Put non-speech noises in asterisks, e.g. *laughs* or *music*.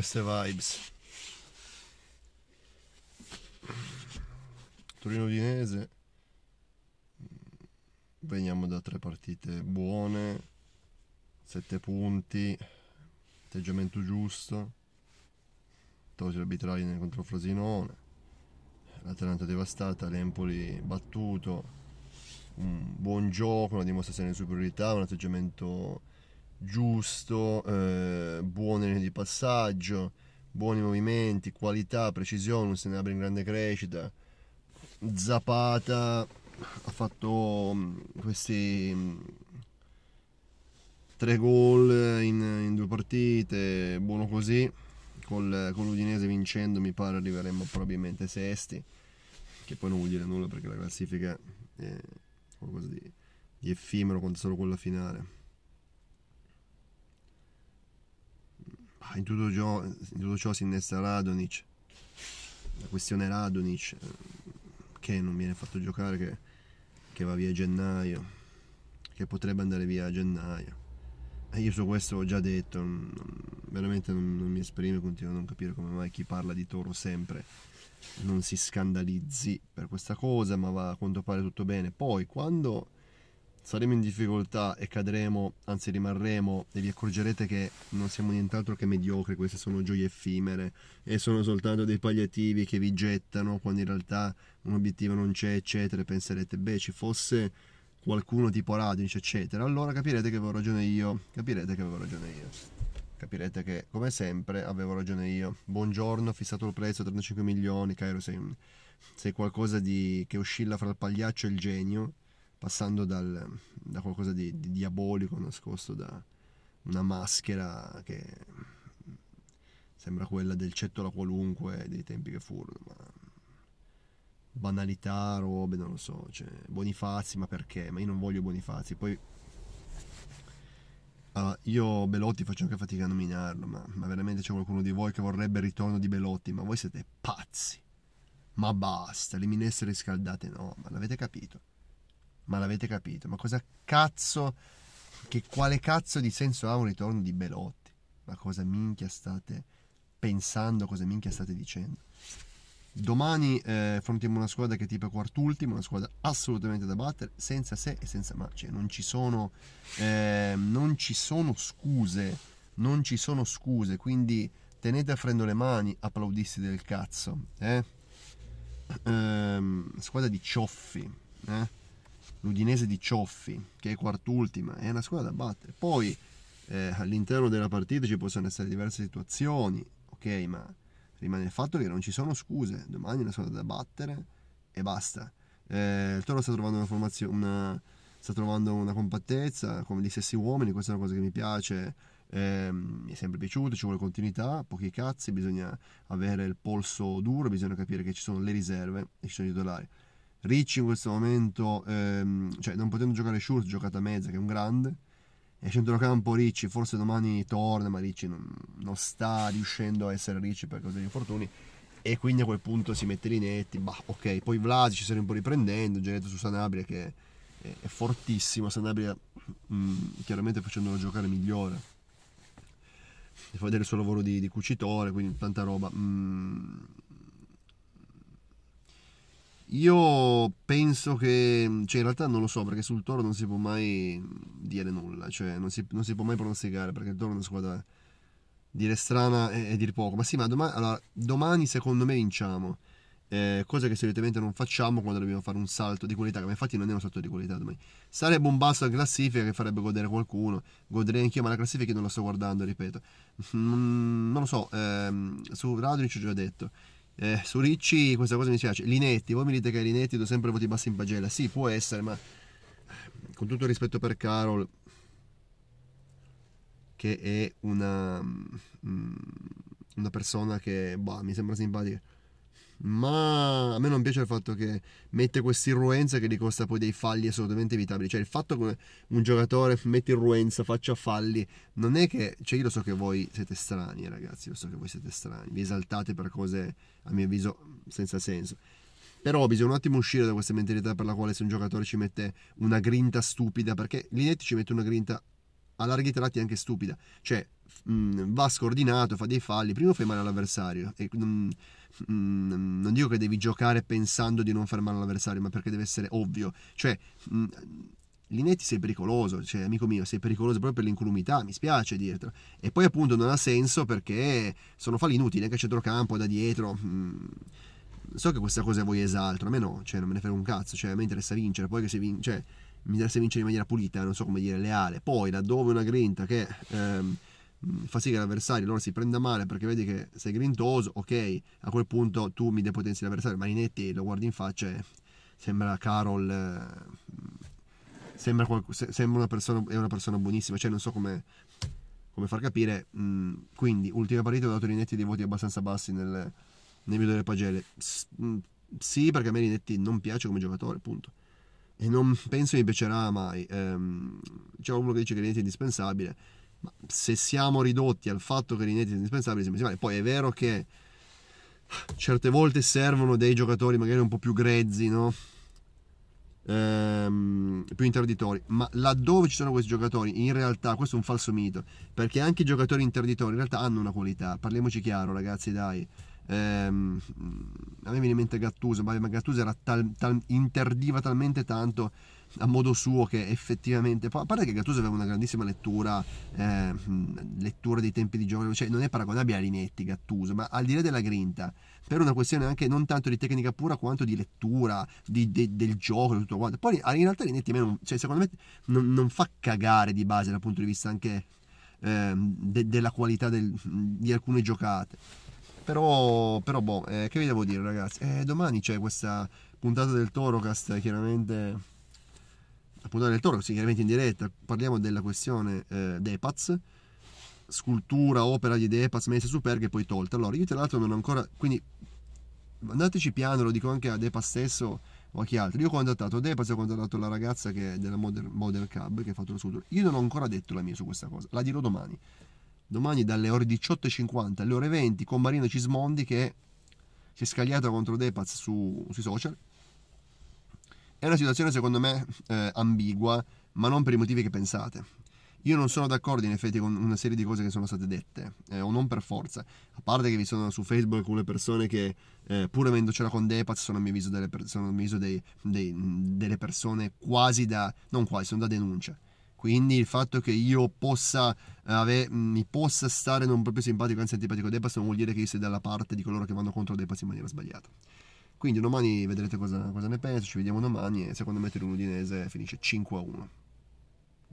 queste vibes. Torino Udinese. Veniamo da tre partite buone, sette punti, atteggiamento giusto, tolti arbitrari contro Frosinone l'Atalanta devastata, l'Empoli battuto, un buon gioco, una dimostrazione di superiorità, un atteggiamento giusto, eh, buone linee di passaggio, buoni movimenti, qualità, precisione, un Senabri in grande crescita. Zapata ha fatto mm, questi mm, tre gol in, in due partite, buono così. Col, con l'Udinese vincendo mi pare arriveremo probabilmente sesti, che poi non vuol dire nulla perché la classifica è qualcosa di, di effimero quanto solo quella finale. in tutto ciò, in tutto ciò si innesta Radonic, la questione Radonic eh, che non viene fatto giocare, che, che va via a gennaio, che potrebbe andare via a gennaio. E io su questo ho già detto, non, veramente non, non, mi esprimo, continuo a non capire come mai chi parla di Toro sempre non si scandalizzi per questa cosa, ma va a quanto pare tutto bene. Poi quando saremo in difficoltà e cadremo, anzi rimarremo e vi accorgerete che non siamo nient'altro che mediocri, queste sono gioie effimere e sono soltanto dei palliativi che vi gettano quando in realtà un obiettivo non c'è, eccetera, e penserete, beh, ci fosse qualcuno tipo Radinch, eccetera, allora capirete che avevo ragione io, capirete che avevo ragione io capirete che come sempre avevo ragione io. Buongiorno, fissato il prezzo 35 milioni, Cairo sei, sei qualcosa di, che oscilla fra il pagliaccio e il genio passando dal, da qualcosa di, di, diabolico nascosto da una maschera che sembra quella del cettola qualunque dei tempi che furono, ma banalità, robe, non lo so, cioè, Bonifazi, ma perché? Ma io non voglio Bonifazi, poi Uh, io Belotti faccio anche fatica a nominarlo, ma, ma veramente c'è qualcuno di voi che vorrebbe il ritorno di Belotti, ma voi siete pazzi. Ma basta, le minestre riscaldate no, ma l'avete capito? ma l'avete capito. Ma cosa cazzo, che quale cazzo di senso ha un ritorno di Belotti? Ma cosa minchia state pensando, cosa minchia state dicendo? Domani eh, affrontiamo una squadra che è tipo quart'ultimo, una squadra assolutamente da battere, senza se e senza ma. Cioè, non, ci sono, eh, non ci sono scuse, non ci sono scuse, quindi tenete a freno le mani, applaudisti del cazzo. Eh? Ehm, squadra di cioffi. Eh? l'Udinese di Cioffi, che è quart'ultima, è una squadra da battere. Poi eh, all'interno della partita ci possono essere diverse situazioni, ok, ma rimane il fatto che non ci sono scuse, domani è una squadra da battere e basta. Eh, il Toro sta trovando una formazione, una, sta trovando una compattezza come gli stessi uomini, questa è una cosa che mi piace. Eh, mi è sempre piaciuto, ci vuole continuità, pochi cazzi, bisogna avere il polso duro, bisogna capire che ci sono le riserve e ci sono i titolari. Ricci in questo momento, ehm, cioè non potendo giocare Schurz, giocata a mezza che è un grande. E centrocampo Ricci, forse domani torna, ma Ricci non, non sta riuscendo a essere Ricci per causa degli infortuni. E quindi a quel punto si mette Linetti, bah ok, poi Vlasi ci sarà un po' riprendendo, già su Sanabria che è, è fortissimo, Sanabria mh, mm, chiaramente facendolo giocare migliore fa vedere il suo lavoro di, di, cucitore, quindi tanta roba. Mm. Io penso che, cioè in realtà non lo so perché sul Toro non si può mai dire nulla, cioè non si, non si può mai pronosticare perché il Toro è una squadra dire strana e, e dire poco, ma sì, ma domani, allora, domani secondo me vinciamo, eh, cosa che solitamente non facciamo quando dobbiamo fare un salto di qualità, ma infatti non è un salto di qualità domani. Sarebbe un basso alla classifica che farebbe godere qualcuno, goderei anch'io, ma la classifica io non la sto guardando, ripeto. Mm, non lo so, ehm, su Radio ci ho già detto. Eh, su Ricci questa cosa mi piace. Linetti, voi mi dite che Linetti do sempre voti bassi in pagella. Sì, può essere, ma con tutto il rispetto per Carol, che è una, mm, una persona che bah, mi sembra simpatica ma a me non piace il fatto che mette questa irruenza che gli costa poi dei falli assolutamente evitabili. Cioè, il fatto che un giocatore *laughs* mette irruenza, faccia falli, non è che. Cioè, io lo so che voi siete strani, ragazzi. Lo so che voi siete strani, vi esaltate per cose a mio avviso senza senso. Però bisogna un attimo uscire da questa mentalità per la quale se un giocatore ci mette una grinta stupida, perché Linetti ci mette una grinta a larghi tratti anche stupida. Cioè, mh, mm, va scordinato, fa dei falli, prima fai male all'avversario e mh, mm, mh, mm, mm, non dico che devi giocare pensando di non far male all'avversario, ma perché deve essere ovvio. Cioè, mh, mm, Linetti sei pericoloso, cioè amico mio, sei pericoloso proprio per l'incolumità, mi spiace dirtelo. E poi appunto non ha senso perché sono falli inutili, anche a centrocampo, da dietro. Mh, so che questa cosa a voi esalta, a me no, cioè non me ne frega un cazzo, cioè a me interessa vincere, poi che se vince, cioè, mi interessa vincere in maniera pulita, non so come dire, leale. Poi laddove una grinta che... Ehm, Mm, fa sì che l'avversario allora si prenda male perché vedi che sei grintoso, ok, a quel punto tu mi depotenzi l'avversario, ma Inetti lo guardi in faccia e sembra Carol, eh, mm, sembra, sembra, una, persona, è una persona buonissima, cioè non so come, come far capire, mh, mm, quindi ultima partita ho dato a Inetti dei voti abbastanza bassi nel, nel video delle pagelle, S- mh, sì perché a me Inetti non piace come giocatore, punto. E non penso mi piacerà mai. Ehm, c'è uno che dice che Rinetti è indispensabile ma se siamo ridotti al fatto che Linetti è indispensabile, sembra male. Poi è vero che certe volte servono dei giocatori magari un po' più grezzi, no? ehm, più interditori, ma laddove ci sono questi giocatori, in realtà questo è un falso mito, perché anche i giocatori interditori in realtà hanno una qualità, parliamoci chiaro ragazzi dai, ehm, a me viene in mente Gattuso, ma Gattuso era tal, tal, interdiva talmente tanto a modo suo che effettivamente a parte che Gattuso aveva una grandissima lettura eh, lettura dei tempi di gioco cioè non è paragonabile a Linetti Gattuso ma al di là della grinta per una questione anche non tanto di tecnica pura quanto di lettura di, de, del gioco tutto quanto poi ah, in realtà Linetti non, cioè, secondo me non, non, fa cagare di base dal punto di vista anche eh, de, della qualità del, di alcune giocate però, però boh, eh, che vi devo dire ragazzi eh, domani c'è questa puntata del Torocast chiaramente Puntare del Toro, sì, chiaramente in diretta, parliamo della questione eh, Depaz, scultura, opera di Depaz messa su perga e poi tolta. Allora, io tra l'altro non ho ancora, quindi andateci piano, lo dico anche a Depaz stesso o a chi altro. Io ho contattato Depaz, ho contattato la ragazza che è della Modern, Modern Cab che ha fatto la scultura. Io non ho ancora detto la mia su questa cosa, la dirò domani. Domani dalle ore 18.50 alle ore 20 con Marino Cismondi che si è scagliata contro Depaz su, sui social è una situazione secondo me eh, ambigua, ma non per i motivi che pensate. Io non sono d'accordo in effetti con una serie di cose che sono state dette, eh, o non per forza, a parte che vi sono su Facebook alcune persone che, eh, pur avendocela con Depaz, sono a mio avviso, delle, per- sono a mio avviso dei, dei, delle persone quasi da, non quasi, sono da denuncia. Quindi il fatto che io possa eh, ave- mi possa stare non proprio simpatico, anzi antipatico a Depaz non vuol dire che io sia dalla parte di coloro che vanno contro Depaz in maniera sbagliata. Quindi domani vedrete cosa, cosa ne penso, ci vediamo domani e secondo me l'Udinese finisce 5 a 1.